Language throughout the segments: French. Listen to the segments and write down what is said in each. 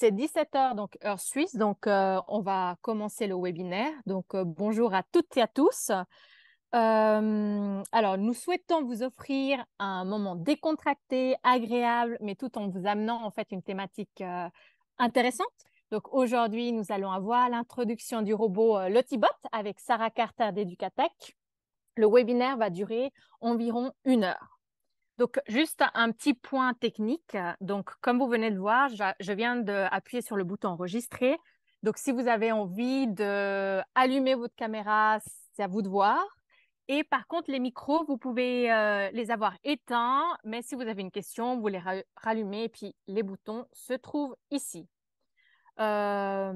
C'est 17h, donc heure suisse. Donc, euh, on va commencer le webinaire. Donc, euh, bonjour à toutes et à tous. Euh, alors, nous souhaitons vous offrir un moment décontracté, agréable, mais tout en vous amenant en fait une thématique intéressante. Donc, aujourd'hui, nous allons avoir l'introduction du robot Lotibot avec Sarah Carter d'Educatech. Le webinaire va durer environ une heure. Donc, juste un petit point technique. Donc, comme vous venez de voir, je viens d'appuyer sur le bouton enregistrer. Donc, si vous avez envie d'allumer votre caméra, c'est à vous de voir. Et par contre, les micros, vous pouvez euh, les avoir éteints, mais si vous avez une question, vous les rallumez et puis les boutons se trouvent ici. Euh,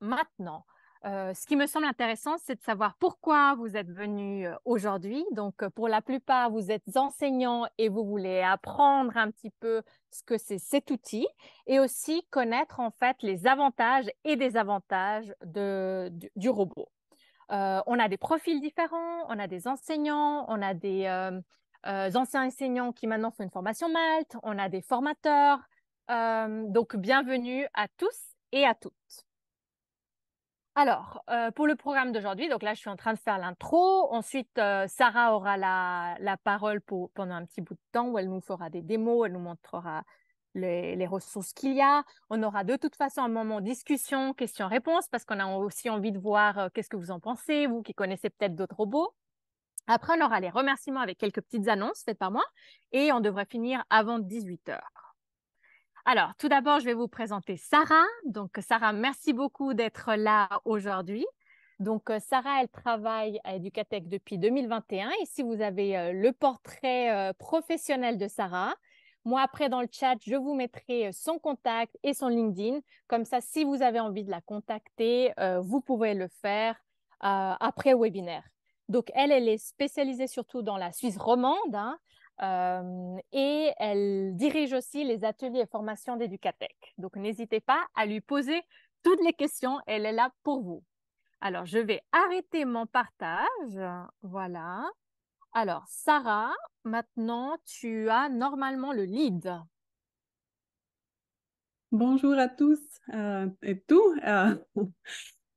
maintenant, euh, ce qui me semble intéressant, c'est de savoir pourquoi vous êtes venus euh, aujourd'hui. Donc, euh, pour la plupart, vous êtes enseignants et vous voulez apprendre un petit peu ce que c'est cet outil et aussi connaître en fait les avantages et désavantages de, du, robot. on a des profils différents, on a des enseignants, on a des anciens enseignants qui maintenant font une formation Malte, on a des formateurs. donc, bienvenue à tous et à toutes. Alors, euh, pour le programme d'aujourd'hui, donc là, je suis en train de faire l'intro. Ensuite, euh, Sarah aura la, la parole pour, pendant un petit bout de temps où elle nous fera des démos, elle nous montrera les, les ressources qu'il y a. On aura de toute façon un moment discussion, questions-réponses, parce qu'on a aussi envie de voir euh, qu'est-ce que vous en pensez, vous qui connaissez peut-être d'autres robots. Après, on aura les remerciements avec quelques petites annonces faites par moi et on devrait finir avant 18 h alors, tout d'abord, je vais vous présenter Sarah. Donc, Sarah, merci beaucoup d'être là aujourd'hui. Donc, euh, Sarah, elle travaille à Educatech depuis 2021. Et si vous avez euh, le portrait euh, professionnel de Sarah, moi, après, dans le chat, je vous mettrai son contact et son LinkedIn. Comme ça, si vous avez envie de la contacter, vous pouvez le faire après le webinaire. Donc, elle, elle est spécialisée surtout dans la Suisse romande. Hein et elle dirige aussi les ateliers et formations d'Educatech. Donc, n'hésitez pas à lui poser toutes les questions. Elle est là pour vous. Alors, je vais arrêter mon partage. Voilà. Alors, Sarah, maintenant, tu as normalement le lead. Bonjour à tous euh, et tout. Euh,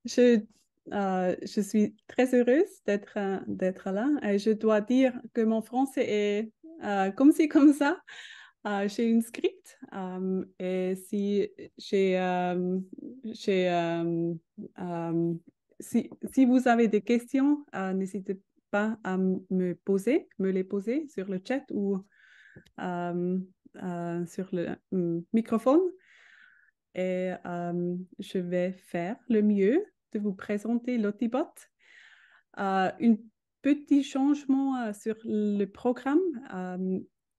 je, euh, je suis très heureuse d'être, d'être là. Et je dois dire que mon français est euh, comme c'est comme ça, euh, j'ai une script euh, et si j'ai, si, si, vous avez des questions, n'hésitez pas à me poser, me les poser sur le chat ou sur le mm, microphone et je vais faire le mieux de vous présenter l'Otibot. une Petit changement euh, sur le programme.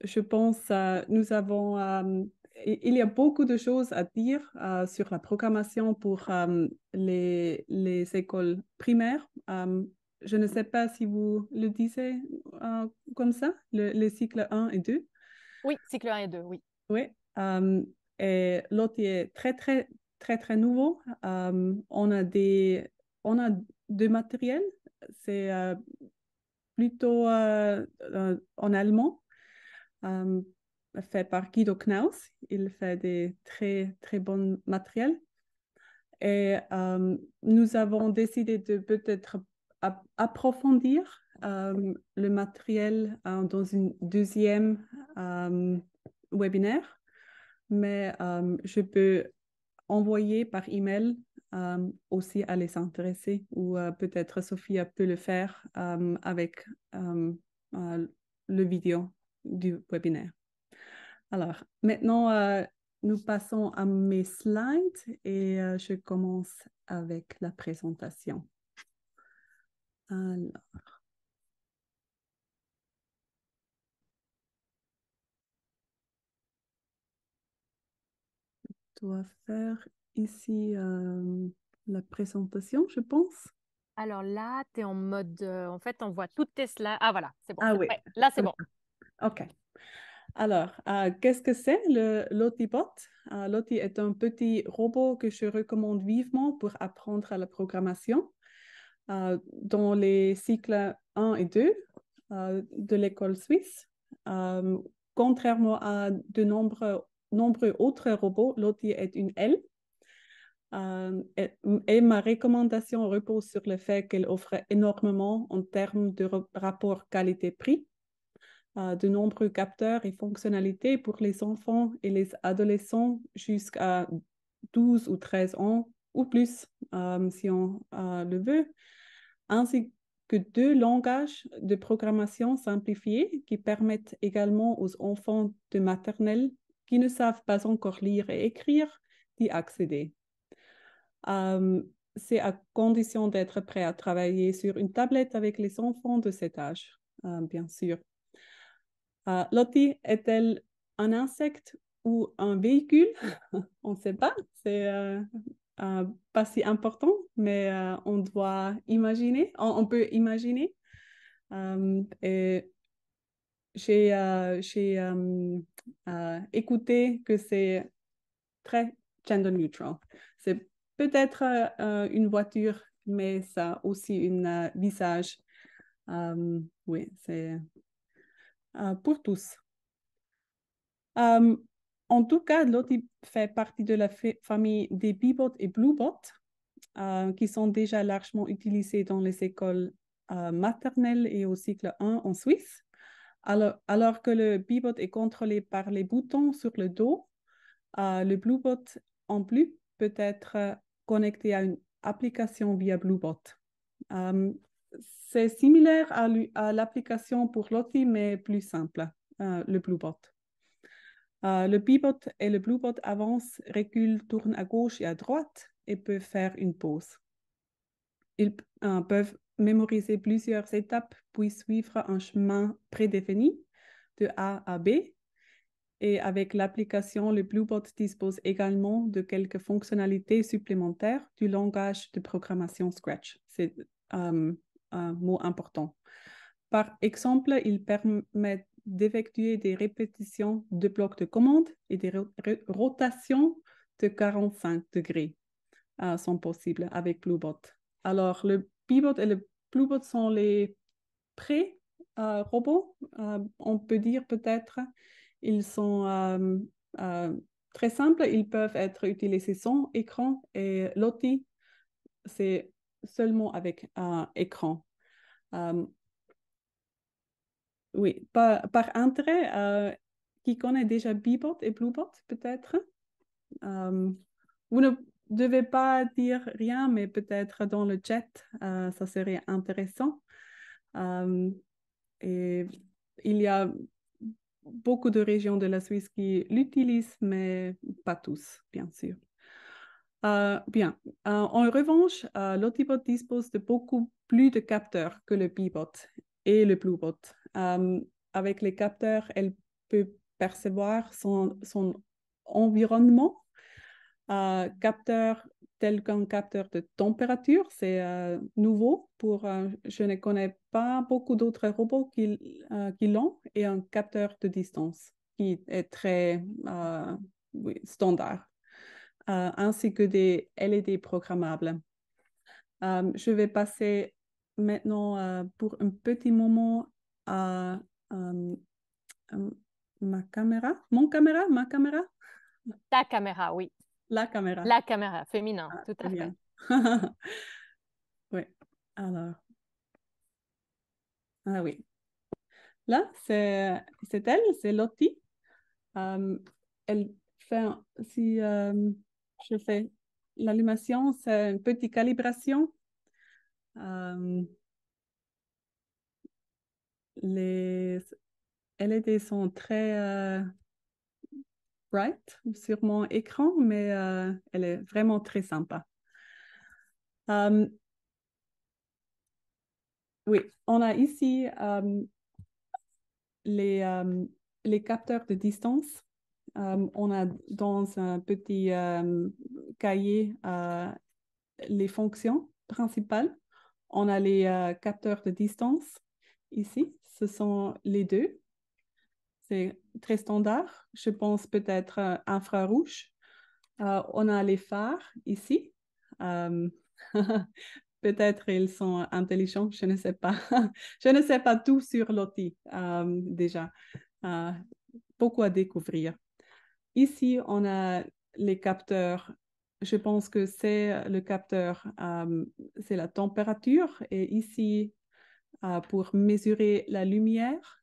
je pense euh, nous avons il y a beaucoup de choses à dire euh, sur la programmation pour les, les, écoles primaires. je ne sais pas si vous le disiez comme ça, le, les cycles 1 et 2. Oui, cycle 1 et 2, oui. Oui. et l'autre est très, très, très, très nouveau. on, a des, on a deux matériels. C'est plutôt euh, euh, en allemand, euh, fait par Guido Knaus. Il fait des très, très bons matériels. Et nous avons décidé de peut-être approfondir le matériel dans une deuxième webinaire mais je peux envoyer par email euh, aussi à les intéresser ou euh, peut-être Sophia peut le faire euh, avec euh, le vidéo du webinaire. Alors, maintenant, nous passons à mes slides et je commence avec la présentation. Alors. dois faire ici euh, la présentation, je pense. Alors là, tu es en mode. Euh, en fait, on voit toutes Tesla. Ah voilà, c'est bon. Ah oui. là, c'est bon. OK. Alors, euh, qu'est-ce que c'est le Lotibot? Euh, Loti est un petit robot que je recommande vivement pour apprendre à la programmation dans les cycles 1 et 2 de l'école suisse. contrairement à de nombreux nombreux autres robots. L'autre est une L. Euh, et, ma recommandation repose sur le fait qu'elle offre énormément en termes de rapport qualité-prix, euh, de nombreux capteurs et fonctionnalités pour les enfants et les adolescents jusqu'à 12 ou 13 ans ou plus, euh, si on le veut, ainsi que deux langages de programmation simplifiés qui permettent également aux enfants de maternelle qui ne savent pas encore lire et écrire d'y accéder. Euh, c'est à condition d'être prêt à travailler sur une tablette avec les enfants de cet âge, euh, bien sûr. Euh, Lottie est-elle un insecte ou un véhicule On ne sait pas, c'est euh, pas si important, mais on doit imaginer, on, peut imaginer. et j'ai euh, euh, euh, écouté que c'est très gender neutral. C'est peut-être une voiture, mais ça aussi un visage. oui, c'est pour tous. en tout cas, l'autre fait partie de la famille des bibots et bluebots, qui sont déjà largement utilisés dans les écoles maternelles et au cycle 1 en Suisse. Alors, que le bot est contrôlé par les boutons sur le dos, euh, le Bluebot en plus peut être euh, connecté à une application via Bluebot. Euh, c'est similaire à l'application pour Lottie, mais plus simple, le Bluebot. Euh, le bot et le Bluebot avancent, reculent, tournent à gauche et à droite et peuvent faire une pause. Ils peuvent mémoriser plusieurs étapes puis suivre un chemin prédéfini de A à B. Et avec l'application, le Bluebot dispose également de quelques fonctionnalités supplémentaires du langage de programmation Scratch. C'est euh, un mot important. Par exemple, il permet d'effectuer des répétitions de blocs de commandes et des rotations de 45 degrés euh, sont possibles avec Bluebot. Alors, le Bebot et le Bluebot sont les pré-robots. Euh, euh, on peut dire peut-être ils sont euh, très simples. Ils peuvent être utilisés sans écran et l'outil, c'est seulement avec un écran. Oui, par, intérêt, qui connaît déjà Bebot et Bluebot peut-être Vous ne ne vais pas dire rien, mais peut-être dans le chat, euh, ça serait intéressant. Euh, et il y a beaucoup de régions de la Suisse qui l'utilisent, mais pas tous, bien sûr. Euh, bien. en revanche, l'Otibot dispose de beaucoup plus de capteurs que le b-bot et le Bluebot. avec les capteurs, elle peut percevoir son, son environnement un euh, capteur tel qu'un capteur de température, c'est euh, nouveau pour, euh, je ne connais pas beaucoup d'autres robots qui, l'ont, et un capteur de distance qui est très standard, ainsi que des LED programmables. je vais passer maintenant pour un petit moment à ma caméra, mon caméra, ma caméra. Ta caméra, oui. La caméra. La caméra, féminin, ah, tout à bien. fait. oui, alors. Ah oui. Là, c'est elle, c'est Lottie. elle fait, si je fais l'allumation, c'est une petite calibration. les, elle sont très... Euh, Right sur mon écran, mais euh, elle est vraiment très sympa. oui, on a ici les, les, capteurs de distance. on a dans un petit cahier euh, les fonctions principales. On a les euh, capteurs de distance ici. Ce sont les deux. C'est très standard. Je pense peut-être euh, infrarouge. Euh, on a les phares ici. Euh, peut-être ils sont intelligents, je ne sais pas. je ne sais pas tout sur l'outil déjà. beaucoup à découvrir. Ici, on a les capteurs. Je pense que c'est le capteur, c'est la température. Et ici, pour mesurer la lumière.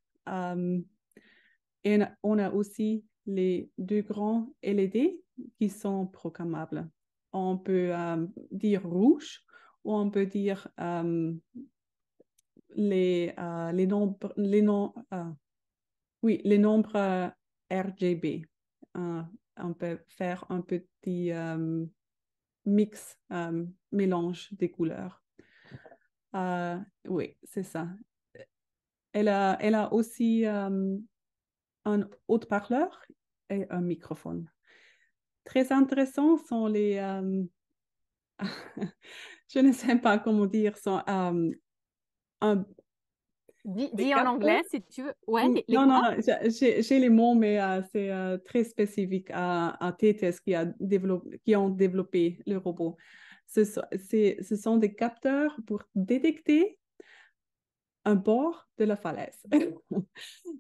Et on a aussi les deux grands LED qui sont programmables. On peut euh, dire rouge ou on peut dire euh, les, euh, les nombres, les oui, les nombres RGB. on peut faire un petit mix, mélange des couleurs. oui, c'est ça. Elle a, elle a aussi un haut-parleur et un microphone. Très intéressant sont les, euh, je ne sais pas comment dire, sont, euh, Dis, en anglais si tu veux. Ouais, non, non, j'ai les mots, mais euh, c'est très spécifique à, TTS qui, a développé, qui ont développé le robot. ce, sont des capteurs pour détecter un bord de la falaise.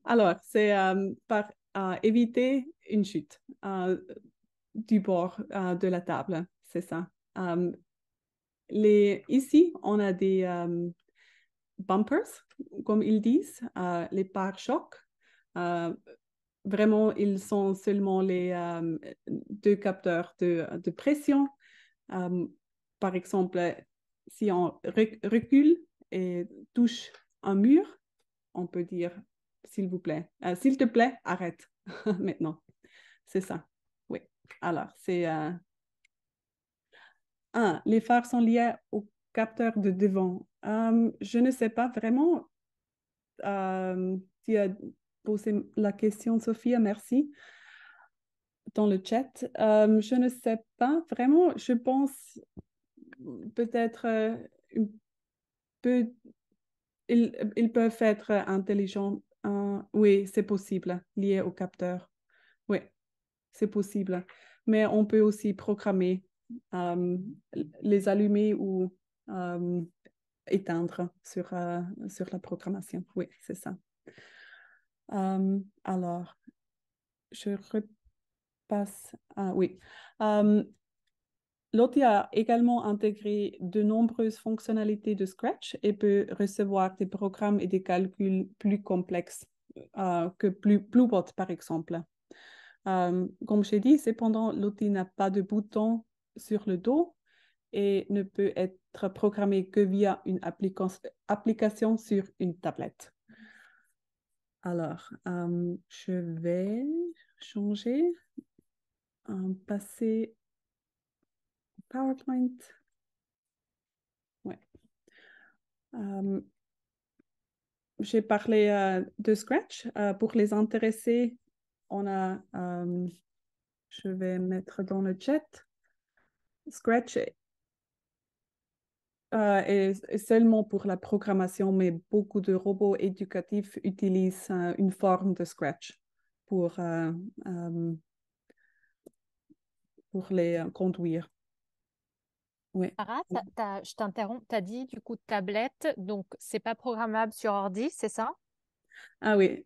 Alors, c'est euh, par euh, éviter une chute euh, du bord de la table, c'est ça. les, ici, on a des bumpers, comme ils disent, les pare-chocs. vraiment, ils sont seulement les deux capteurs de, de pression. par exemple, si on recule et touche mur, on peut dire s'il vous plaît, euh, s'il te plaît, arrête maintenant. C'est ça. Oui. Alors, c'est euh, un. Les phares sont liés au capteur de devant. Hum, je ne sais pas vraiment. tu hum, as posé la question, Sophia. Merci dans le chat. Hum, je ne sais pas vraiment. Je pense peut-être euh, une peu ils, peuvent être intelligents. Hein, oui, c'est possible, lié au capteur. Oui, c'est possible. Mais on peut aussi programmer, les allumer ou éteindre sur, euh, sur la programmation. Oui, c'est ça. alors, je repasse. oui. L'outil a également intégré de nombreuses fonctionnalités de Scratch et peut recevoir des programmes et des calculs plus complexes euh, que Bluebot, par exemple. Euh, comme je l'ai dit, cependant, l'outil n'a pas de bouton sur le dos et ne peut être programmé que via une application sur une tablette. Alors, euh, je vais changer, passer PowerPoint. Ouais. Euh, j'ai parlé euh, de Scratch. Euh, pour les intéressés, on a, je vais mettre dans le chat, Scratch est, seulement pour la programmation, mais beaucoup de robots éducatifs utilisent une forme de Scratch pour, pour les conduire. Ouais. je t'interromps, tu as dit du coup tablette, donc c'est pas programmable sur ordi, c'est ça Ah oui,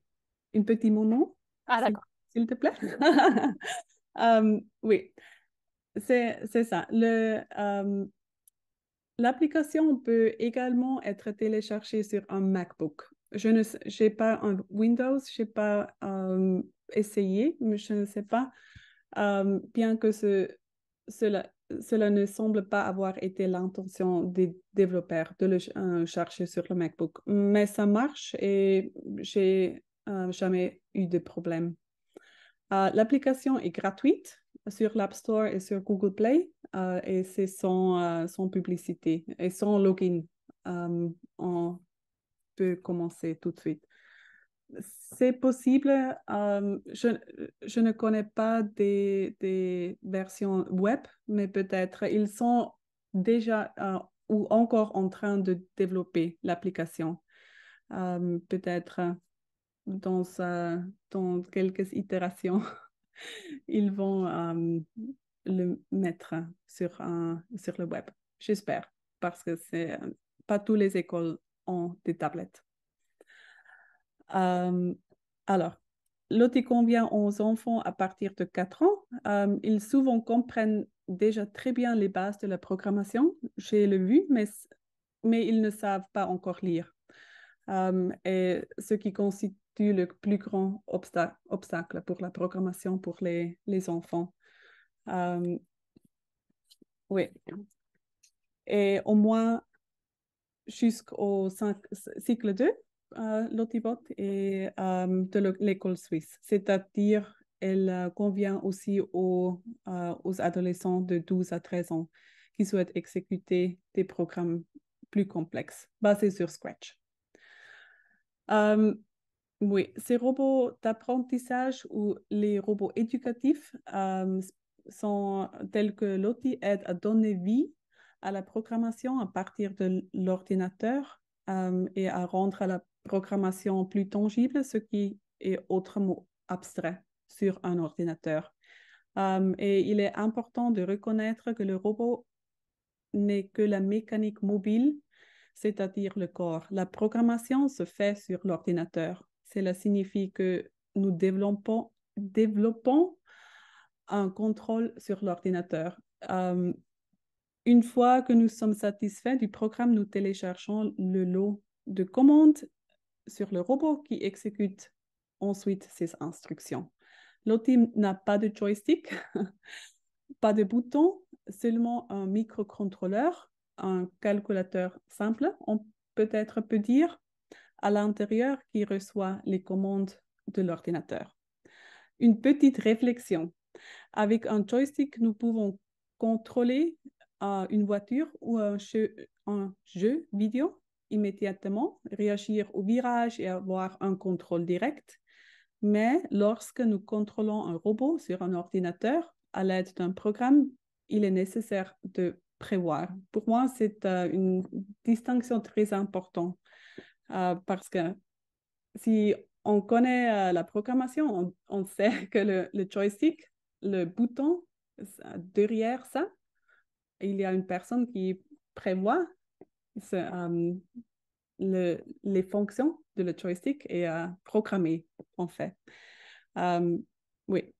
une petite moment. Ah d'accord. S'il te plaît. oui, c'est ça. Le, L'application peut également être téléchargée sur un MacBook. Je ne j'ai pas un Windows, je n'ai pas essayé, mais je ne sais pas. bien que ce, cela cela ne semble pas avoir été l'intention des développeurs de le euh, chercher sur le MacBook, mais ça marche et j'ai euh, jamais eu de problème. Euh, l'application est gratuite sur l'App Store et sur Google Play et c'est sans, publicité et sans login. on peut commencer tout de suite c'est possible. Euh, je, ne connais pas des, versions web, mais peut-être ils sont déjà euh, ou encore en train de développer l'application. Euh, peut-être dans, quelques itérations, ils vont le mettre sur, le web, j'espère, parce que c'est pas toutes les écoles ont des tablettes. Euh, alors, l'OT convient aux enfants à partir de 4 ans. Euh, ils souvent comprennent déjà très bien les bases de la programmation, j'ai le vu, mais, mais ils ne savent pas encore lire. Euh, et ce qui constitue le plus grand obstacle pour la programmation pour les, les enfants. oui. Et au moins jusqu'au cycle 2, euh, Lotibot et euh, de l'école suisse, c'est-à-dire elle euh, convient aussi aux, adolescents de 12 à 13 ans qui souhaitent exécuter des programmes plus complexes basés sur Scratch. oui, ces robots d'apprentissage ou les robots éducatifs sont tels que l'outil aide à donner vie à la programmation à partir de l'ordinateur et à rendre à la programmation plus tangible, ce qui est autrement abstrait sur un ordinateur. Euh, et il est important de reconnaître que le robot n'est que la mécanique mobile, c'est-à-dire le corps. La programmation se fait sur l'ordinateur. Cela signifie que nous développons, développons un contrôle sur l'ordinateur. Euh, une fois que nous sommes satisfaits du programme, nous téléchargeons le lot de commandes sur le robot qui exécute ensuite ces instructions. L'OTIM n'a pas de joystick, pas de bouton, seulement un microcontrôleur, un calculateur simple, on peut-être peut dire, à l'intérieur qui reçoit les commandes de l'ordinateur. Une petite réflexion. Avec un joystick, nous pouvons contrôler euh, une voiture ou un jeu vidéo immédiatement, réagir au virage et avoir un contrôle direct. Mais lorsque nous contrôlons un robot sur un ordinateur à l'aide d'un programme, il est nécessaire de prévoir. Pour moi, c'est euh, une distinction très importante euh, parce que si on connaît euh, la programmation, on, sait que le, joystick, le bouton, derrière ça, il y a une personne qui prévoit le, les fonctions de le joystick et à euh, programmer, en fait. Euh, oui,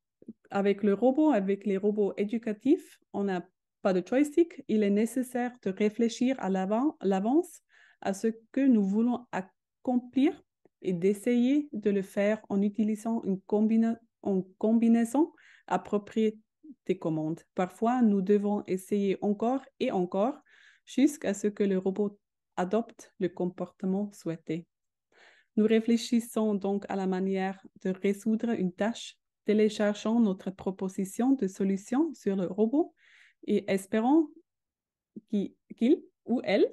avec le robot, avec les robots éducatifs, on n'a pas de joystick. Il est nécessaire de réfléchir à l'avance à ce que nous voulons accomplir et d'essayer de le faire en utilisant une, combina une combinaison appropriée des commandes. Parfois, nous devons essayer encore et encore jusqu'à ce que le robot adopte le comportement souhaité. Nous réfléchissons donc à la manière de résoudre une tâche, téléchargeons notre proposition de solution sur le robot et espérons qu'il ou elle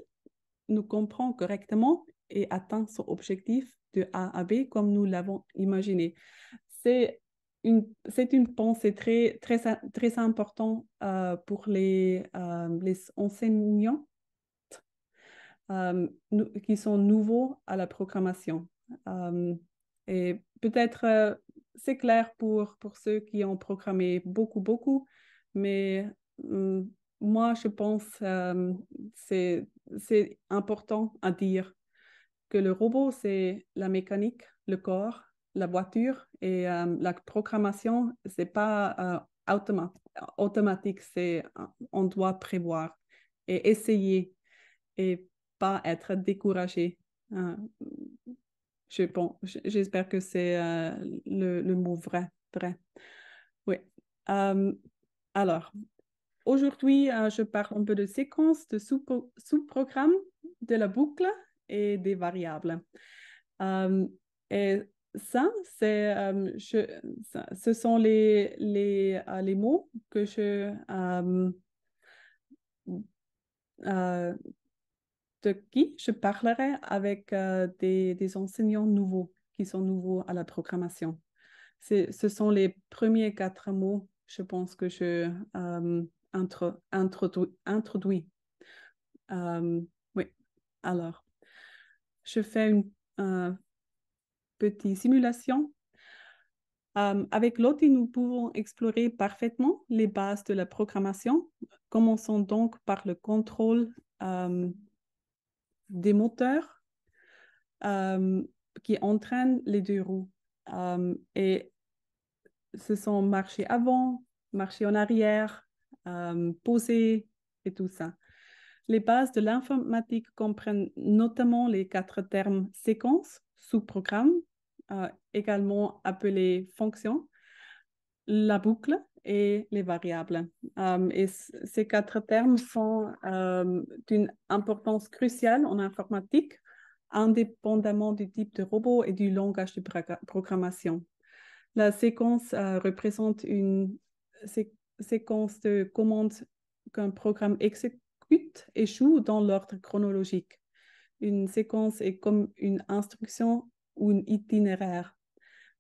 nous comprend correctement et atteint son objectif de A à B comme nous l'avons imaginé. C'est une, c'est une pensée très, très, très importante euh, pour les euh, enseignants euh, qui sont nouveaux à la programmation. Euh, et peut-être euh, c'est clair pour, pour ceux qui ont programmé beaucoup, beaucoup, mais moi, je pense que c'est, important à dire que le robot, c'est la mécanique, le corps, la voiture et la programmation, ce n'est pas automatique, c'est on doit prévoir et essayer. Et pas être découragé. Euh, je, j'espère que c'est euh, le, mot vrai. vrai. Oui. Euh, alors, aujourd'hui, je parle un peu de séquence de sous programme de la boucle et des variables. et ça, c'est, je, ce sont les, les, les mots que je de qui je parlerai avec euh, des, enseignants nouveaux qui sont nouveaux à la programmation. Ce sont les premiers quatre mots, je pense, que je euh, introduis. Euh, oui, alors, je fais une euh, petite simulation. avec l'OTI, nous pouvons explorer parfaitement les bases de la programmation. Commençons donc par le contrôle des moteurs euh, qui entraînent les deux roues. Euh, et ce sont marcher avant, marcher en arrière, euh, poser et tout ça. Les bases de l'informatique comprennent notamment les quatre termes séquence, sous-programme, également appelé fonction, la boucle, et les variables. Euh, et ces quatre termes sont euh, d'une importance cruciale en informatique, indépendamment du type de robot et du langage de programmation. La séquence euh, représente une séquence de commandes qu'un programme exécute et joue dans l'ordre chronologique. Une séquence est comme une instruction ou un itinéraire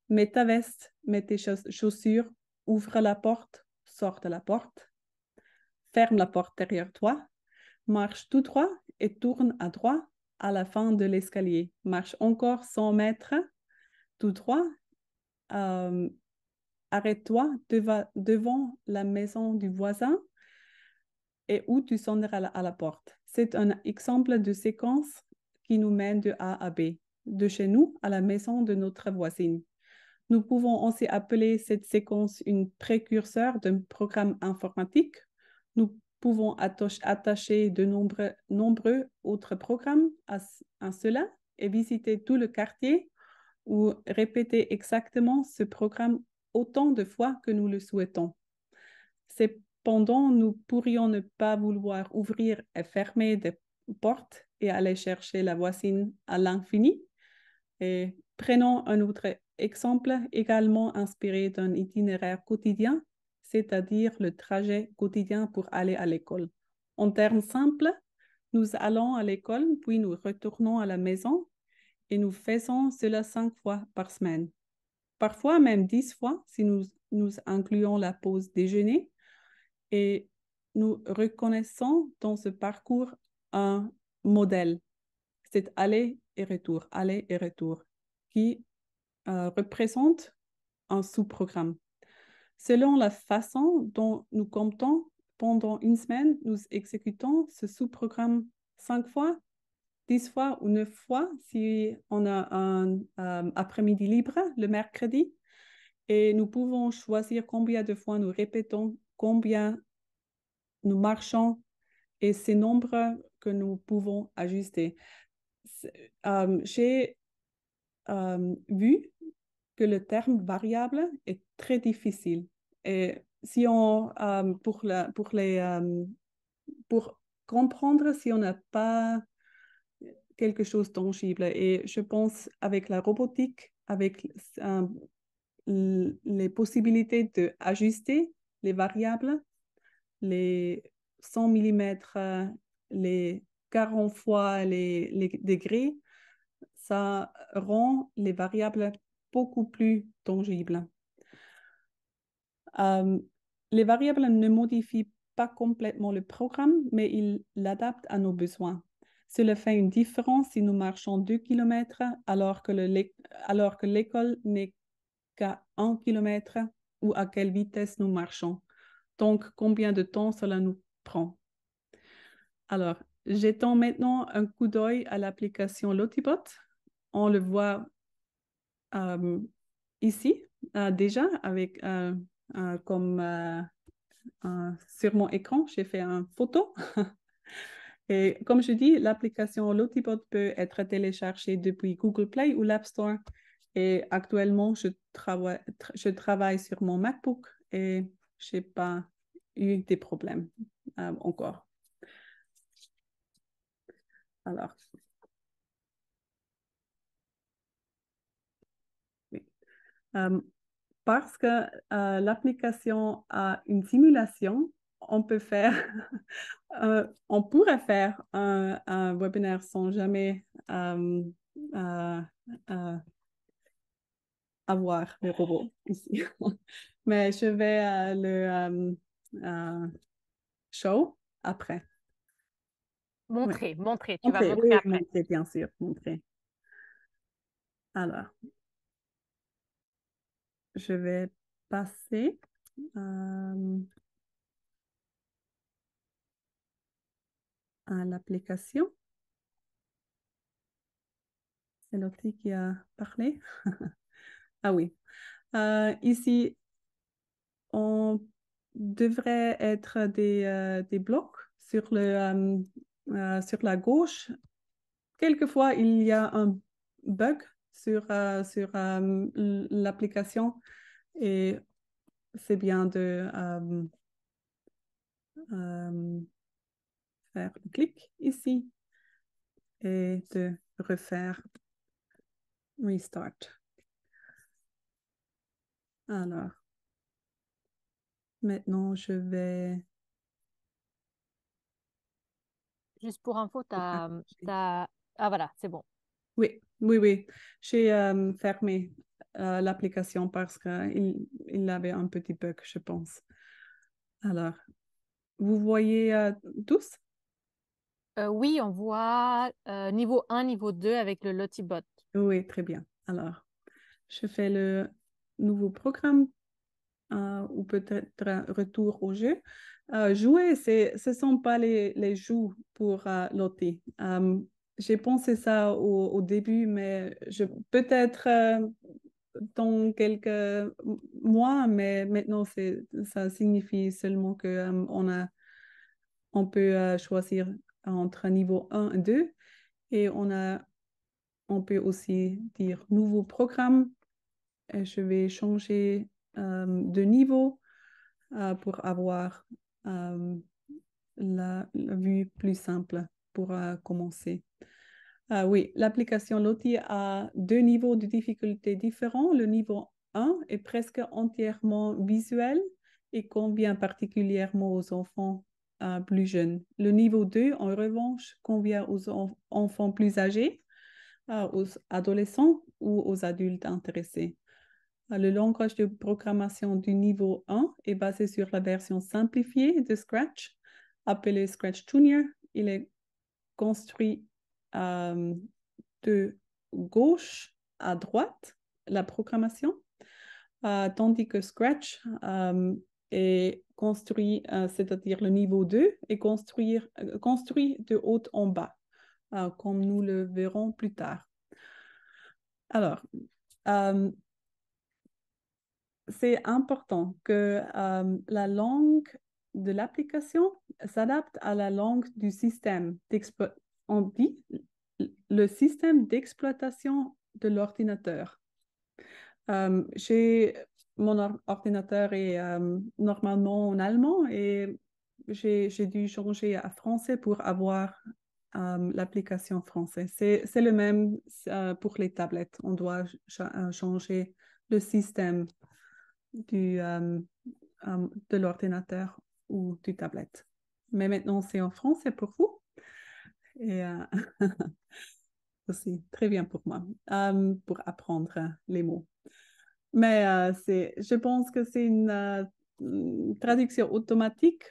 mets ta veste, mets chaussures, ouvre la porte, sors de la porte, ferme la porte derrière toi, marche tout droit et tourne à droite à la fin de l'escalier. Marche encore 100 mètres tout droit. Euh, arrête-toi devant la maison du voisin et où tu sonneras à la porte. C'est un exemple de séquence qui nous mène de A à B, de chez nous à la maison de notre voisine. Nous pouvons aussi appeler cette séquence une précurseur d'un programme informatique. Nous pouvons attacher de nombreux, autres programmes à, cela et visiter tout le quartier ou répéter exactement ce programme autant de fois que nous le souhaitons. Cependant, nous pourrions ne pas vouloir ouvrir et fermer des portes et aller chercher la voisine à l'infini. Et prenons un autre exemple également inspiré d'un itinéraire quotidien, c'est-à-dire le trajet quotidien pour aller à l'école. En termes simples, nous allons à l'école, puis nous retournons à la maison et nous faisons cela cinq fois par semaine. Parfois même dix fois si nous, nous incluons la pause déjeuner et nous reconnaissons dans ce parcours un modèle. C'est aller et retour, aller et retour, qui euh, représente un sous-programme. Selon la façon dont nous comptons, pendant une semaine, nous exécutons ce sous-programme cinq fois, dix fois ou neuf fois si on a un euh, après-midi libre le mercredi. Et nous pouvons choisir combien de fois nous répétons, combien nous marchons et ces nombres que nous pouvons ajuster. Euh, j'ai euh, vu que le terme variable est très difficile. Et si on, euh, pour, la, pour, les, euh, pour comprendre si on n'a pas quelque chose tangible, et je pense avec la robotique, avec les possibilités d'ajuster les variables, les 100 mm, les 40 fois les, les degrés, ça rend les variables beaucoup plus tangibles. Euh, les variables ne modifient pas complètement le programme, mais ils l'adaptent à nos besoins. Cela fait une différence si nous marchons 2 km alors que l'école n'est qu'à 1 km ou à quelle vitesse nous marchons. Donc, combien de temps cela nous prend. Alors, j'étends maintenant un coup d'œil à l'application Lotibot on le voit euh, ici euh, déjà avec euh, comme sur mon écran, j'ai fait une photo. Et comme je dis, l'application Lotibot peut être téléchargée depuis Google Play ou l'App Store. Et actuellement, je, je travaille sur mon MacBook et je n'ai pas eu des problèmes encore. Alors, Euh, parce que euh, l'application a une simulation, on peut faire, on pourrait faire un, webinaire sans jamais euh, avoir le robot ici. Mais je vais le show après. Montrer, montrez, tu vas montrer bien sûr, Alors, je vais passer. Euh, à l'application. C'est l'optique qui a parlé. ah oui. Euh, ici, on devrait être des, euh, blocs sur, le, sur la gauche. Quelquefois, il y a un bug sur, euh, sur euh, l'application et c'est bien de euh, faire le clic ici et de refaire restart. Alors, maintenant je vais Juste pour info, tu Ah voilà, c'est bon. Oui. Oui, oui. J'ai euh, fermé euh, l'application parce qu'il il avait un petit bug, je pense. Alors, vous voyez euh, tous Oui, on voit niveau 1, niveau 2 avec le Lottiebot. Oui, très bien. Alors, je fais le nouveau programme ou peut-être retour au jeu. jouer, ce ne sont pas les, les joues pour Lottie j'ai pensé ça au, début, mais je peut-être euh, dans quelques mois, mais maintenant ça signifie seulement que on peut euh, choisir entre niveau 1 et 2, et on a, on peut aussi dire nouveau programme. je vais changer de niveau euh, pour avoir la vue plus simple pour euh, commencer. Ah oui, l'application Loti a deux niveaux de difficulté différents. Le niveau 1 est presque entièrement visuel et convient particulièrement aux enfants euh, plus jeunes. Le niveau 2, en revanche, convient aux enfants plus âgés, euh, aux adolescents ou aux adultes intéressés. le langage de programmation du niveau 1 est basé sur la version simplifiée de Scratch, appelée Scratch Junior. Il est construit euh, de gauche à droite la programmation, euh, tandis que Scratch euh, est construit, c'est-à-dire le niveau 2, est construire, construit de haut en bas, comme nous le verrons plus tard. Alors, c'est important que la langue de l'application s'adapte à la langue du système d'exploitation. On dit le système d'exploitation de l'ordinateur. j'ai euh, mon ordinateur est euh, normalement en allemand et j'ai dû changer à français pour avoir euh, l'application française. C'est le même pour les tablettes. On doit changer le système du, de l'ordinateur ou du tablette. Mais maintenant, c'est en français pour vous. Et euh, aussi, très bien pour moi, euh, pour apprendre les mots. Mais euh, c'est, je pense que c'est une, traduction automatique.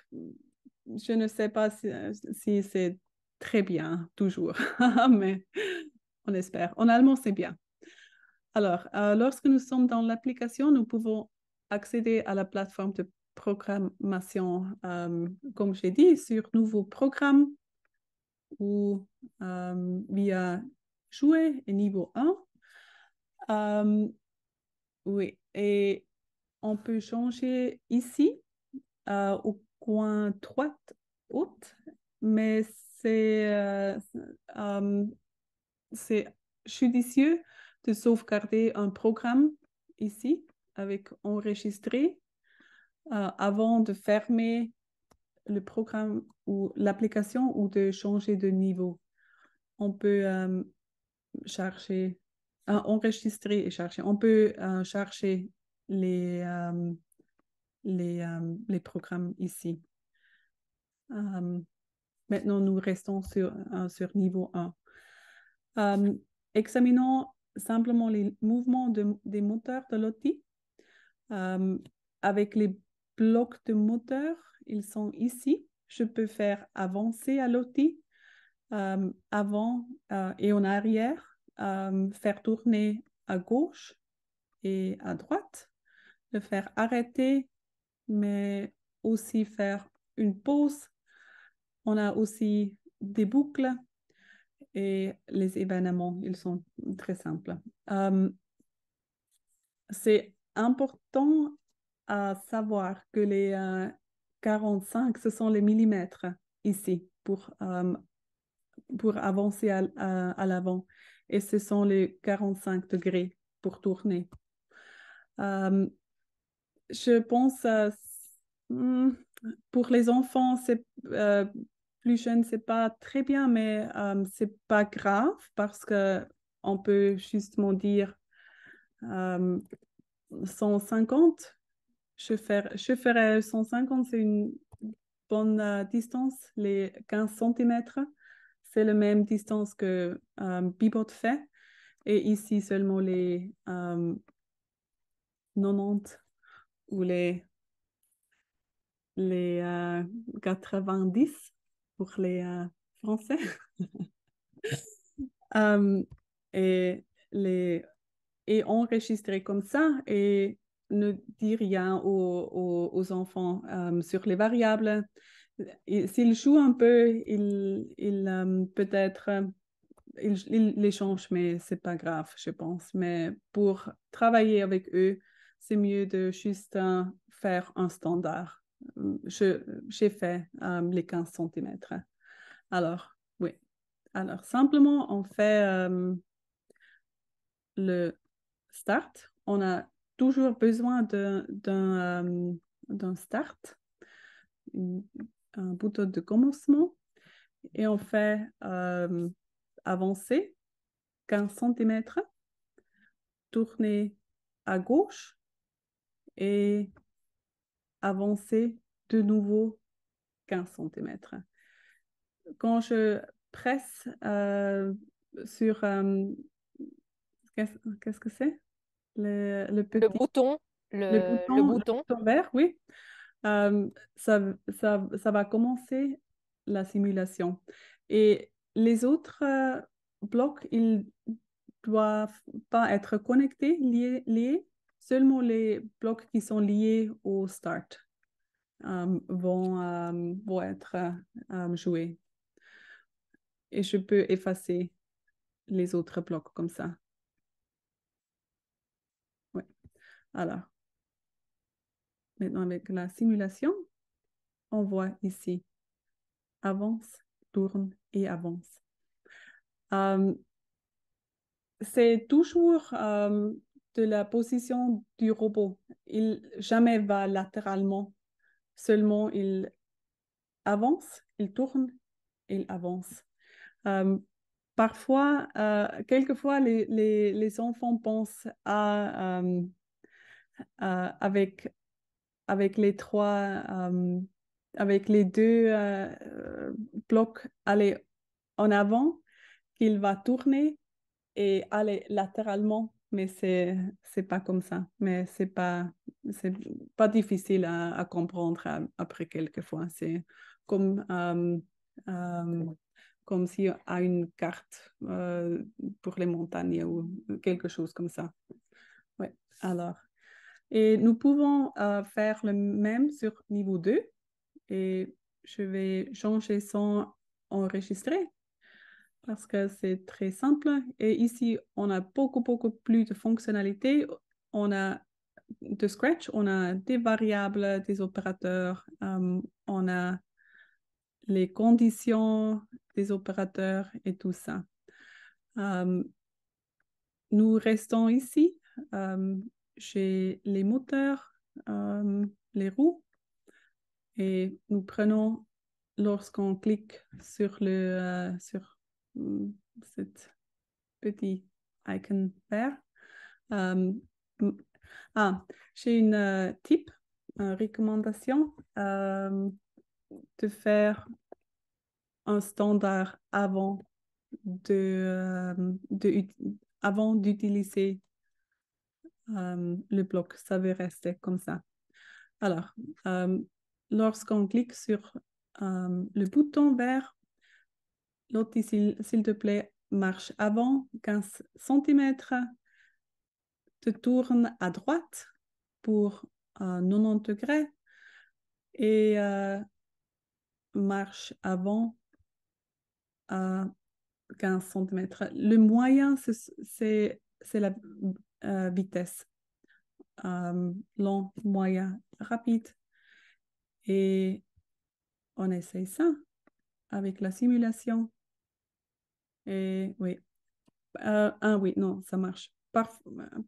Je ne sais pas si, si c'est très bien toujours, mais on espère. En allemand, c'est bien. Alors, lorsque nous sommes dans l'application, nous pouvons accéder à la plateforme de programmation, euh, comme j'ai dit, sur nouveau programme ou euh, via jouer et niveau 1. Euh, oui, et on peut changer ici au coin droite haute, mais c'est judicieux de sauvegarder un programme ici avec enregistrer euh, avant de fermer le programme ou l'application ou de changer de niveau. On peut euh, chercher, euh, enregistrer et chercher. On peut chercher les, les, les, programmes ici. maintenant, nous restons sur, sur niveau 1. examinons simplement les mouvements des moteurs de l'outil avec les blocs de moteur, ils sont ici. Je peux faire avancer à l'outil, euh, avant euh, et en arrière, euh, faire tourner à gauche et à droite, le faire arrêter, mais aussi faire une pause. On a aussi des boucles et les événements, ils sont très simples. C'est important à savoir que les 45, euh, ce sont les millimètres ici pour, euh, pour avancer à, à, l'avant. Et ce sont les 45 degrés pour tourner. Euh, je pense, hmm, pour les enfants, c'est plus jeune, c'est pas très bien, mais c'est pas grave parce que on peut justement dire 150 je ferai, je ferai 150, c'est une bonne euh, distance, les 15 cm. C'est la même distance que euh, Bibot fait. Et ici, seulement les 90 euh, ou les, les 90 pour les Français. et les et comme ça et ne dit rien aux, enfants euh, sur les variables. S'il joue un peu, il, euh, peut-être euh, il, les change, mais c'est pas grave, je pense. Mais pour travailler avec eux, c'est mieux de juste faire un standard. J'ai fait les 15 cm. Alors, oui. Alors, simplement, on fait le start. On a toujours besoin euh, d'un start, un bouton de commencement, et on fait euh, avancer 15 cm, tourner à gauche et avancer de nouveau 15 cm. Quand je presse euh, sur... Qu'est-ce que c'est le, le, petit, bouton, le, bouton, vert, oui, euh, ça, va commencer la simulation. Et les autres euh, blocs, ils doivent pas être connectés, liés, Seulement les blocs qui sont liés au start euh, vont, vont, être joués. Et je peux effacer les autres blocs comme ça. Alors, maintenant avec la simulation, on voit ici, avance, tourne et avance. Euh, c'est toujours euh, de la position du robot. Il jamais va latéralement, seulement il avance, il tourne, il avance. Euh, parfois, quelquefois, les, les, enfants pensent à euh, avec, avec les trois, euh, avec les deux euh, blocs aller en avant, qu'il va tourner et aller latéralement. Mais c'est c'est pas comme ça. Mais c'est pas c'est pas difficile à, comprendre après quelques fois. C'est comme comme si a une carte pour les montagnes ou quelque chose comme ça. Ouais. Alors, et nous pouvons euh, faire le même sur niveau 2. Et je vais changer son enregistrer parce que c'est très simple. Et ici, on a beaucoup, beaucoup plus de fonctionnalités. On a de Scratch, on a des variables, des opérateurs, euh, on a les conditions des opérateurs et tout ça. Euh, nous restons ici j'ai les moteurs, euh, les roues, et nous prenons, lorsqu'on clique sur, le, euh, sur mm, cette petit icon vert, euh, ah, j'ai une type, une recommandation de faire un standard avant avant d'utiliser euh, le bloc, ça veut rester comme ça. Alors, euh, lorsqu'on clique sur euh, le bouton vert, l'outil, s'il te plaît, marche avant 15 cm, te tourne à droite pour 90 degrés et marche avant 15 cm. Le moyen, c'est la euh, vitesse, euh, long, moyen, rapide. Et on essaye ça avec la simulation. Et oui. ah oui, non, ça marche.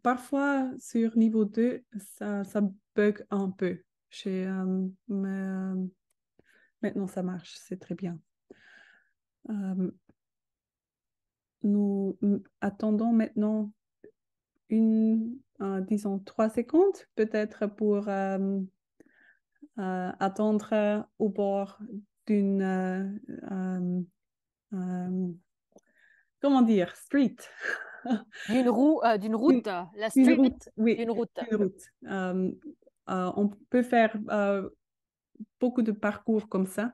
parfois, sur niveau 2, ça, ça bug un peu. Chez, mais, maintenant, ça marche, c'est très bien. nous attendons maintenant une, euh, disons, trois secondes peut-être pour euh, euh, attendre au bord d'une, comment dire, street. D'une roue, d'une route, la street. oui, une route. Une route. on peut faire beaucoup de parcours comme ça.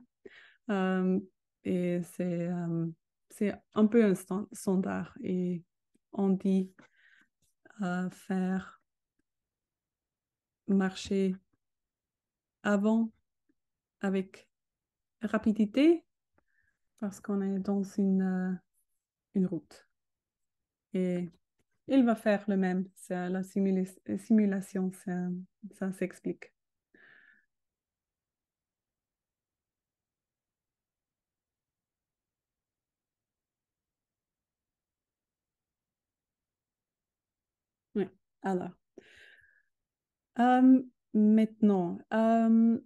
et c'est c'est un peu un standard et on dit faire marcher avant avec rapidité parce qu'on est dans une, euh, une route. Et il va faire le même. C'est la simulation, ça s'explique. Alors, euh, maintenant, euh,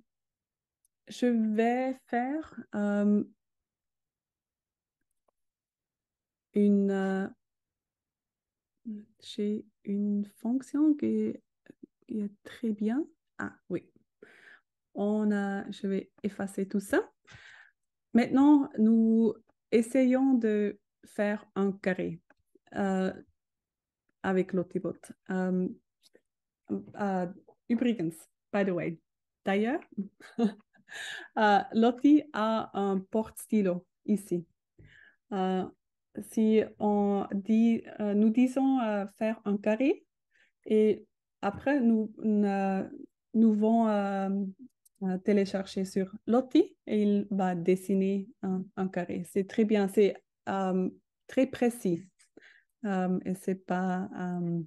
je vais faire euh, une... J'ai une fonction qui est très bien. Ah oui. On a, je vais effacer tout ça. Maintenant, nous essayons de faire un carré avec Lotibot. übrigens, euh, euh, euh, by the way, d'ailleurs, Lottie a un porte-stylo ici. si on dit, nous disons faire un carré et après nous, nous vont télécharger sur Lotti et il va dessiner un, carré. C'est très bien, c'est très précis. Euh, et c'est pas, euh,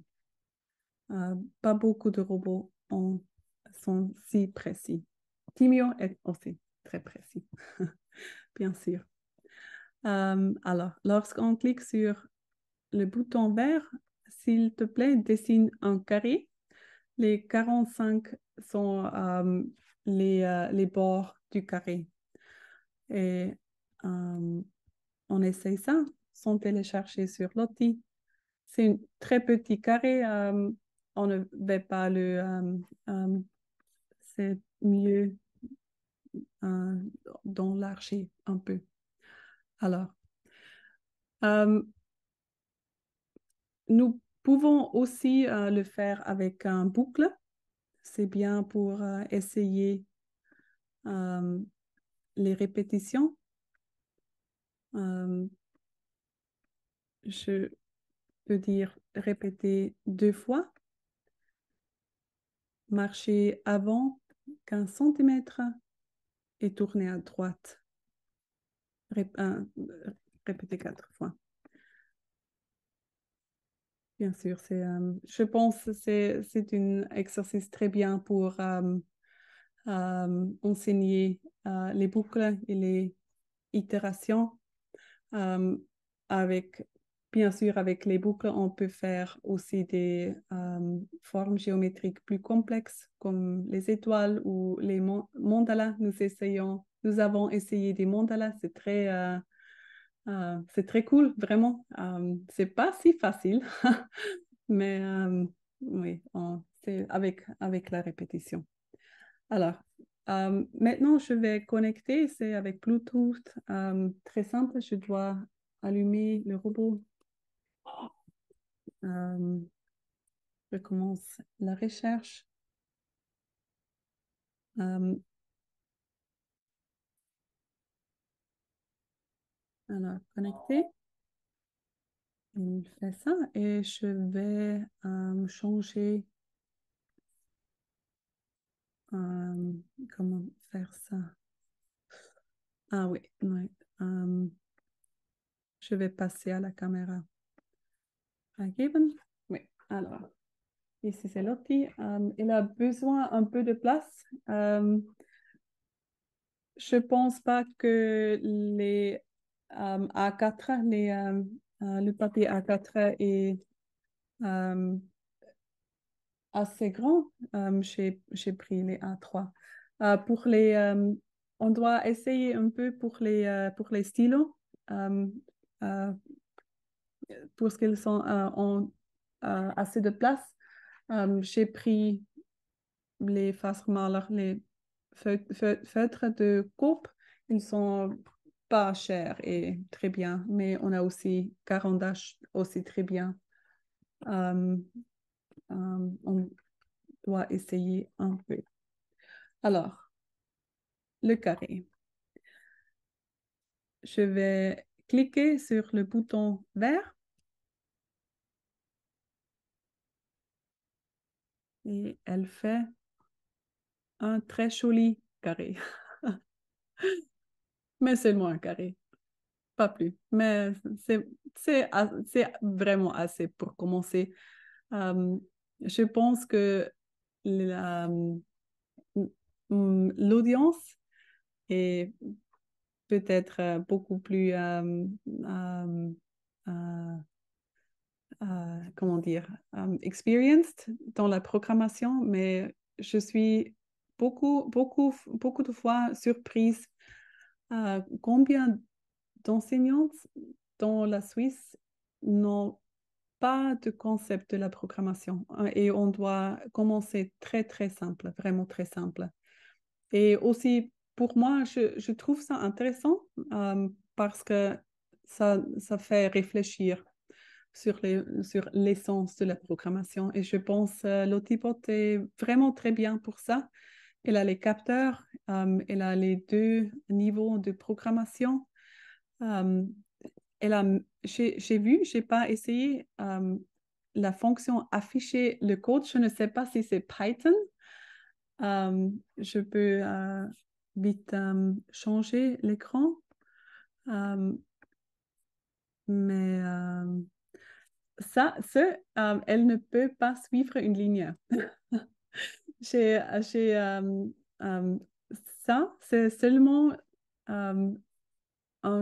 euh, pas beaucoup de robots sont si précis. Timio est aussi très précis, bien sûr. alors, lorsqu'on clique sur le bouton vert, s'il te plaît, dessine un carré. Les 45 sont les, les, bords du carré. Et on essaie ça sans télécharger sur l'outil c'est un très petit carré. Euh, on ne veut pas le. Euh, euh, c'est mieux dans un peu. Alors, nous pouvons aussi le faire avec un boucle. C'est bien pour essayer les répétitions. je peut dire répéter deux fois. Marcher avant 15 cm et tourner à droite. répéter quatre fois. Bien sûr, c'est, euh, je pense que c'est un exercice très bien pour euh, euh, enseigner les boucles et les itérations avec Bien sûr, avec les boucles, on peut faire aussi des euh, formes géométriques plus complexes comme les étoiles ou les mandalas. Nous essayons, nous avons essayé des mandalas. C'est très, euh, euh, c'est très cool, vraiment. c'est pas si facile, mais oui, c'est avec, avec la répétition. Alors, maintenant, je vais connecter. C'est avec Bluetooth. très simple, je dois allumer le robot euh, je commence la recherche. Euh, alors, connecté. Il fait ça et je vais euh, changer comment faire ça. Ah oui, ouais. je vais passer à la caméra. Ah, oui, alors, ici c'est euh, il a besoin un peu de place. Euh, je ne pense pas que les euh, A4, le papier A4 est assez grand. J'ai pris les A3. pour les, on doit essayer un peu pour les, pour les stylos pour ce qu'ils euh, ont euh, assez de place, euh, j'ai pris les les feutres de coupe. Ils ne sont pas chers et très bien, mais on a aussi 40H aussi très bien. on doit essayer un peu. Alors, le carré. Je vais cliquer sur le bouton vert elle fait un très joli carré. Mais seulement un carré. Pas plus. Mais c'est vraiment assez pour commencer. Hum, je pense que hum, hum, l'audience est peut-être euh, beaucoup plus euh, euh, comment dire, um, experienced dans la programmation, mais je suis beaucoup, beaucoup, beaucoup de fois surprise euh, combien d'enseignantes dans la Suisse n'ont pas de concept de la programmation hein, et on doit commencer très, très simple, vraiment très simple. Et aussi, pour moi, je, trouve ça intéressant um, parce que ça, ça fait réfléchir sur l'essence les, sur de la programmation. Et je pense que euh, est vraiment très bien pour ça. Elle a les capteurs, euh, elle a les deux niveaux de programmation. Euh, elle j'ai vu, j'ai pas essayé la fonction afficher le code. Je ne sais pas si c'est Python. je peux vite changer l'écran. mais ça, ce, euh, elle ne peut pas suivre une ligne. j'ai, euh, euh, ça, c'est seulement une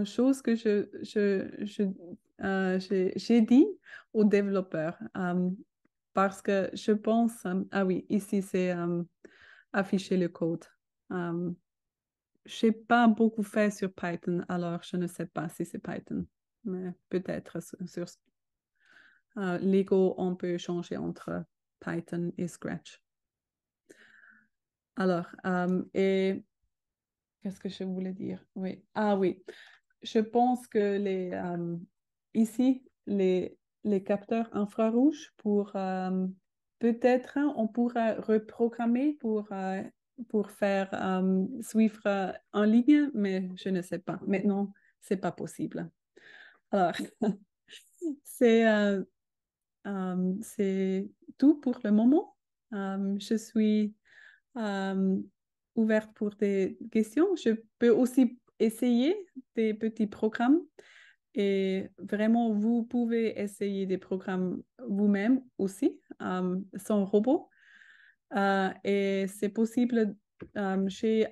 chose que je, je, je j'ai dit aux développeurs parce que je pense, ah oui, ici c'est afficher le code. je n'ai pas beaucoup fait sur Python, alors je ne sais pas si c'est Python, mais peut-être sur, sur euh, l'ego, on peut changer entre Python et Scratch. Alors, euh, et qu'est-ce que je voulais dire? Oui. Ah oui, je pense que les, euh, ici, les, les capteurs infrarouges pour peut-être on pourrait reprogrammer pour, pour faire suivre en ligne, mais je ne sais pas. Maintenant, c'est pas possible. Alors, c'est c'est tout pour le moment. je suis ouverte pour des questions. Je peux aussi essayer des petits programmes et vraiment, vous pouvez essayer des programmes vous-même aussi, sans robot. et c'est possible, j'ai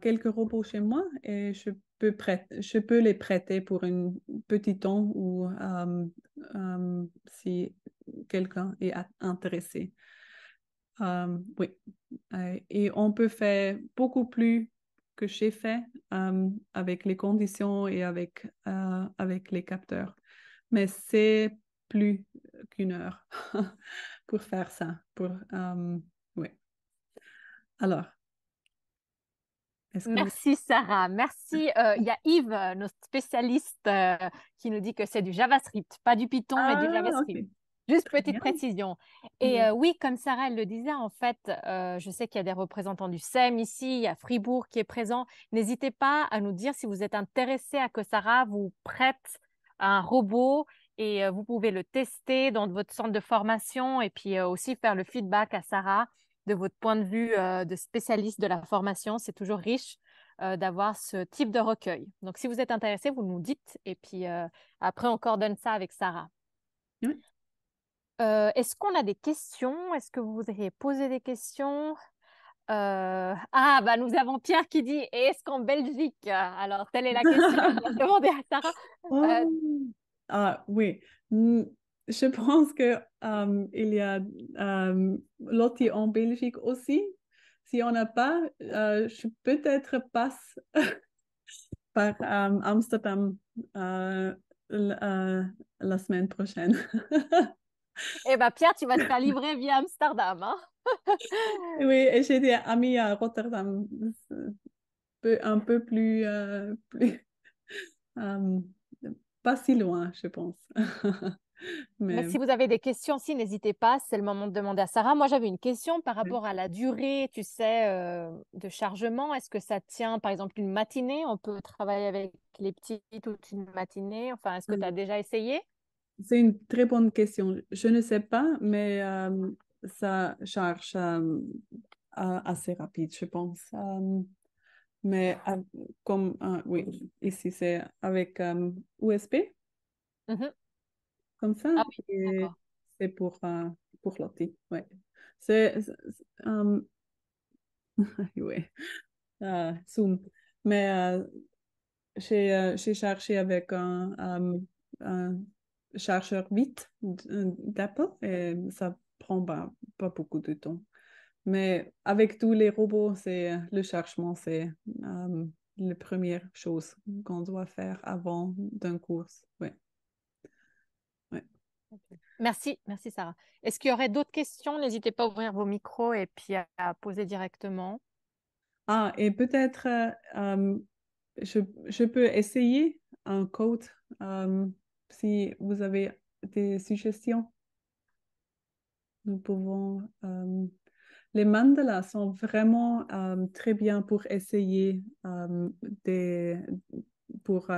quelques robots chez moi et je je peux les prêter pour un petit temps ou si quelqu'un est intéressé. oui. et on peut faire beaucoup plus que j'ai fait avec les conditions et avec, euh, avec les capteurs. Mais c'est plus qu'une heure pour faire ça. Pour, oui. Alors, Merci Sarah, merci. Euh, il y a Yves, euh, notre spécialiste, euh, qui nous dit que c'est du JavaScript, pas du Python, mais du ah, JavaScript. Juste petite précision. Et oui, comme Sarah le disait, en fait, je sais qu'il y a des représentants du SEM ici, il y a Fribourg qui est présent. N'hésitez pas à nous dire si vous êtes intéressé à que Sarah vous prête un robot et vous pouvez le tester dans votre centre de formation et puis aussi faire le feedback à Sarah de votre point de vue euh, de spécialiste de la formation. C'est toujours riche euh, d'avoir ce type de recueil. Donc, si vous êtes intéressé, vous nous dites. Et puis, euh, après, on coordonne ça avec Sarah. Est-ce qu'on a des questions Est-ce que vous avez posé des questions Ah, bah, nous avons Pierre qui dit Est-ce qu'en Belgique Alors, telle est la question que à Sarah. Oh, ah, oui je pense que um, il y a euh, en Belgique aussi. Si on n'a pas, euh, je je peut-être passe par um, Amsterdam euh, euh, la semaine prochaine. eh bien, Pierre, tu vas te faire livrer via Amsterdam. Hein? oui, et j'ai des amis à Rotterdam, un peu plus, plus pas si loin, je pense. Mais... si vous avez des questions si n'hésitez pas, c'est le moment de demander à Sarah. Moi, j'avais une question par rapport à la durée, tu sais, euh, de chargement. Est-ce que ça tient, par exemple, une matinée On peut travailler avec les petits toute une matinée. Enfin, est-ce que tu as déjà essayé C'est une très bonne question. Je ne sais pas, mais euh, ça charge euh, assez rapide, je pense. mais comme, oui, ici, c'est avec USB comme ça. Ah c'est pour, euh, pour ouais. C'est... Ah, Zoom. Mais euh, j'ai, euh, cherché avec un, chargeur un chercheur vite d'Apple et ça prend pas, beaucoup de temps. Mais avec tous les robots, c'est le chargement c'est la première chose qu'on doit faire avant d'un cours. Ouais. Merci, merci Sarah. Est-ce qu'il y aurait d'autres questions N'hésitez pas à ouvrir vos micros et puis à, poser directement. Ah, et peut-être euh, euh, je, je, peux essayer un code euh, si vous avez des suggestions. Nous pouvons. les mandalas sont vraiment très bien pour essayer des, pour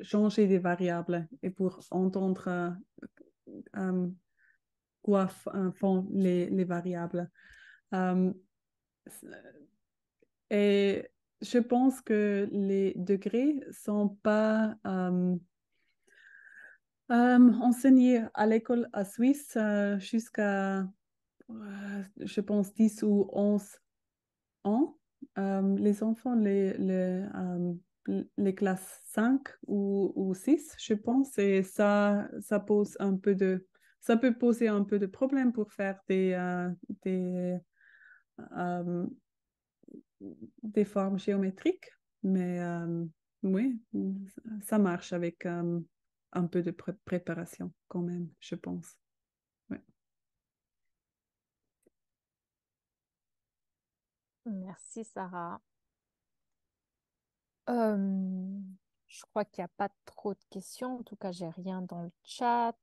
changer des variables et pour entendre euh, quoi euh, font les, les variables. Euh, et je pense que les degrés sont pas enseignés à l'école à Suisse jusqu'à, je pense, 10 ou 11 ans. les enfants les les classes 5 ou, 6, je pense, et ça, ça pose un peu de... Ça peut poser un peu de problème pour faire des, euh, euh, des, formes géométriques, mais euh, oui, ça marche avec un peu de préparation quand même, je pense. Merci Sarah je crois qu'il n'y a pas trop de questions. En tout cas, j'ai rien dans le chat.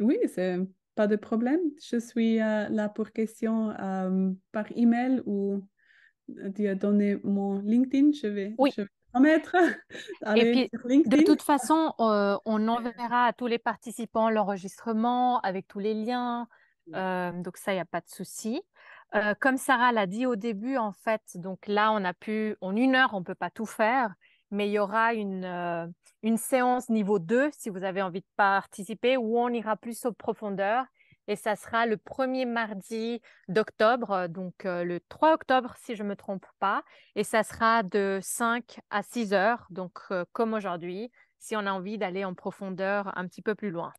Oui, c'est pas de problème. Je suis euh, là pour questions par email ou tu euh, as donné mon LinkedIn. Je vais, je de toute façon, on enverra à tous les participants l'enregistrement avec tous les liens. donc ça, il n'y a pas de souci. Euh, comme Sarah l'a dit au début, en fait, donc là, on a pu, en une heure, on ne peut pas tout faire, mais il y aura une, euh, séance niveau 2, si vous avez envie de participer, où on ira plus aux profondeur Et ça sera le premier mardi d'octobre, donc euh, le 3 octobre, si je ne me trompe pas. Et ça sera de 5 à 6 heures, donc comme aujourd'hui, si on a envie d'aller en profondeur un petit peu plus loin.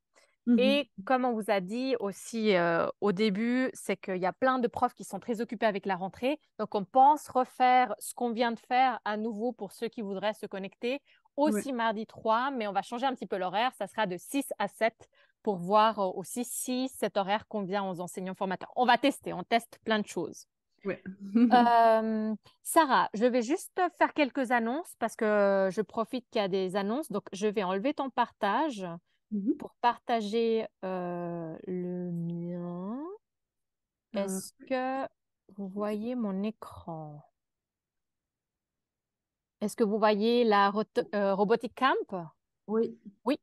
Mmh Et comme on vous a dit aussi au début, c'est qu'il y a plein de profs qui sont très occupés avec la rentrée. Donc, on pense refaire ce qu'on vient de faire à nouveau pour ceux qui voudraient se connecter aussi mardi 3, mais on va changer un petit peu l'horaire. Ça sera de 6 à 7 pour voir aussi si cet horaire convient aux enseignants formateurs. On va tester, on teste plein de choses. Sarah, je vais juste faire quelques annonces parce que je profite qu'il y a des annonces. Donc, je vais enlever ton partage. Mmh pour partager le mien, mmh. est-ce que vous voyez mon écran Est-ce que vous voyez la robotique Camp Oui. Oui.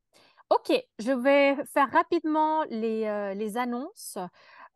Ok, je vais faire rapidement les, annonces.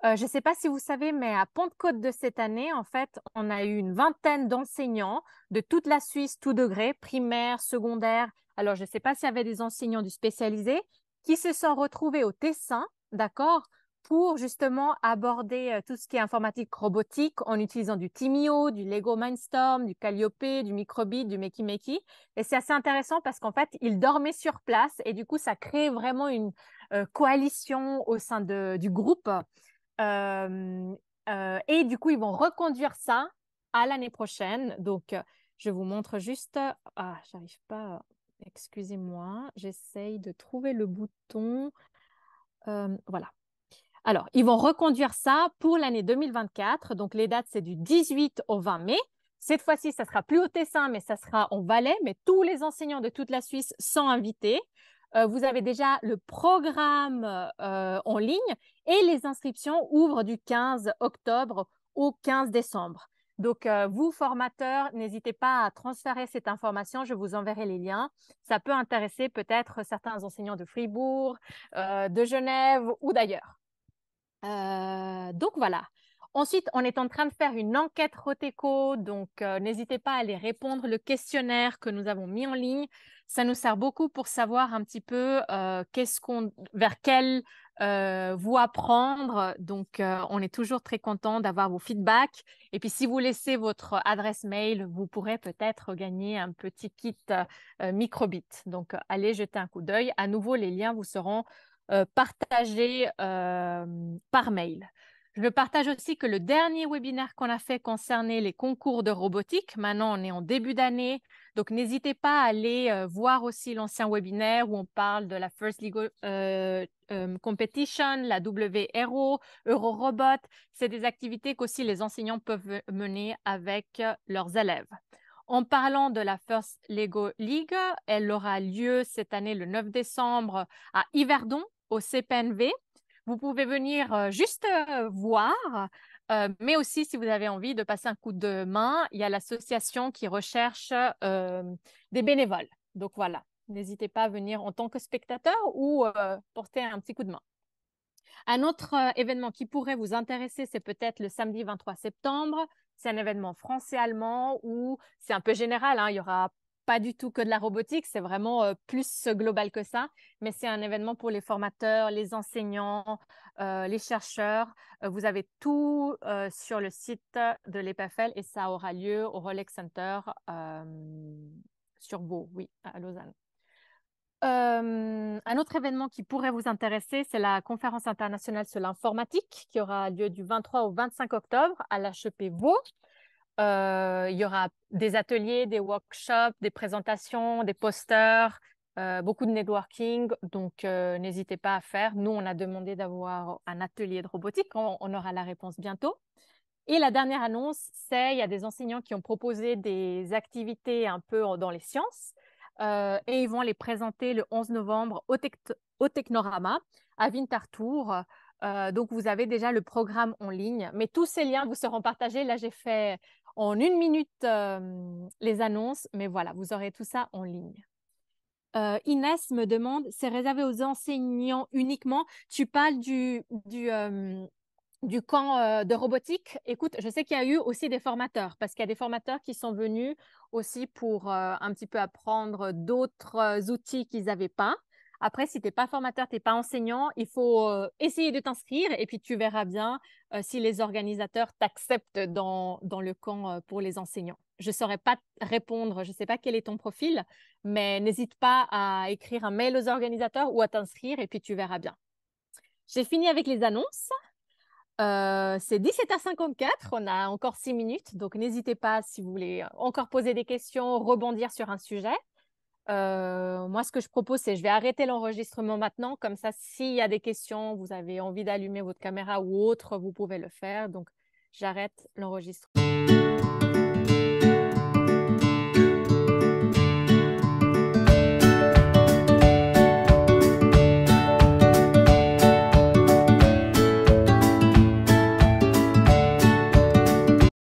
je ne sais pas si vous savez, mais à Pentecôte de cette année, en fait, on a eu une vingtaine d'enseignants de toute la Suisse, tout degré, primaire, secondaire. Alors, je ne sais pas s'il y avait des enseignants du spécialisé, qui se sont retrouvés au Tessin, d'accord, pour justement aborder euh, tout ce qui est informatique robotique en utilisant du Timio, du Lego Mindstorm, du Calliope, du Microbit, du Makey Makey. Et c'est assez intéressant parce qu'en fait, ils dormaient sur place et du coup, ça crée vraiment une euh, coalition au sein de, du groupe. Euh, et du coup, ils vont reconduire ça à l'année prochaine. Donc, je vous montre juste. Ah, j'arrive pas. Excusez-moi, j'essaye de trouver le bouton. Euh, voilà. Alors, ils vont reconduire ça pour l'année 2024. Donc, les dates, c'est du 18 au 20 mai. Cette fois-ci, ça sera plus au Tessin, mais ça sera en Valais. Mais tous les enseignants de toute la Suisse sont invités. Euh, vous avez déjà le programme euh, en ligne et les inscriptions ouvrent du 15 octobre au 15 décembre. Donc, euh, vous, formateurs, n'hésitez pas à transférer cette information. Je vous enverrai les liens. Ça peut intéresser peut-être certains enseignants de Fribourg, euh, de Genève ou d'ailleurs. Euh, donc, voilà. Ensuite, on est en train de faire une enquête Roteco, donc n'hésitez pas à aller répondre le questionnaire que nous avons mis en ligne. Ça nous sert beaucoup pour savoir un petit peu vers quel euh, vous apprendre. Donc, euh, on est toujours très content d'avoir vos feedbacks. Et puis, si vous laissez votre adresse mail, vous pourrez peut-être gagner un petit kit euh, microbit. Donc, allez jeter un coup d'œil. À nouveau, les liens vous seront partagés par mail. Je partage aussi que le dernier webinaire qu'on a fait concernait les concours de robotique. Maintenant, on est en début d'année. Donc, n'hésitez pas à aller euh, voir aussi l'ancien webinaire où on parle de la First Lego euh, euh, Competition, la WRO, EuroRobot. C'est des activités qu'aussi les enseignants peuvent mener avec leurs élèves. En parlant de la First Lego League, elle aura lieu cette année le 9 décembre à Yverdon au CPNV. Vous pouvez venir juste voir. Euh, mais aussi, si vous avez envie de passer un coup de main, il y a l'association qui recherche euh, des bénévoles. Donc voilà, n'hésitez pas à venir en tant que spectateur ou euh, porter un petit coup de main. Un autre événement qui pourrait vous intéresser, c'est peut-être le samedi 23 septembre. C'est un événement français-allemand où c'est un peu général. Hein, il y aura pas du tout que de la robotique, c'est vraiment euh, plus euh, global que ça, mais c'est un événement pour les formateurs, les enseignants, euh, les chercheurs. vous avez tout sur le site de l'EPFL et ça aura lieu au Rolex Center sur Beau, oui, à Lausanne. un autre événement qui pourrait vous intéresser, c'est la conférence internationale sur l'informatique qui aura lieu du 23 au 25 octobre à l'HEP Vaud. Euh, il y aura des ateliers, des workshops, des présentations, des posters, euh, beaucoup de networking. Donc, euh, n'hésitez pas à faire. Nous, on a demandé d'avoir un atelier de robotique. On, aura la réponse bientôt. Et la dernière annonce, c'est il y a des enseignants qui ont proposé des activités un peu dans les sciences et ils vont les présenter le 11 novembre au, au Technorama à Vintartour. donc, vous avez déjà le programme en ligne, mais tous ces liens vous seront partagés. Là, j'ai fait en une minute les annonces, mais voilà, vous aurez tout ça en ligne. Inès me demande, c'est réservé aux enseignants uniquement Tu parles du, du, du camp de robotique. Écoute, je sais qu'il y a eu aussi des formateurs, parce qu'il y a des formateurs qui sont venus aussi pour un petit peu apprendre d'autres outils qu'ils n'avaient pas. Après, si tu n'es pas formateur, tu n'es pas enseignant, il faut essayer de t'inscrire et puis tu verras bien si les organisateurs t'acceptent dans, dans, le camp pour les enseignants. Je ne saurais pas répondre, je ne sais pas quel est ton profil, mais n'hésite pas à écrire un mail aux organisateurs ou à t'inscrire et puis tu verras bien. J'ai fini avec les annonces. c'est 17h54, on a encore 6 minutes, donc n'hésitez pas si vous voulez encore poser des questions, rebondir sur un sujet. Euh, moi, ce que je propose, c'est je vais arrêter l'enregistrement maintenant. Comme ça, s'il y a des questions, vous avez envie d'allumer votre caméra ou autre, vous pouvez le faire. Donc, j'arrête l'enregistrement.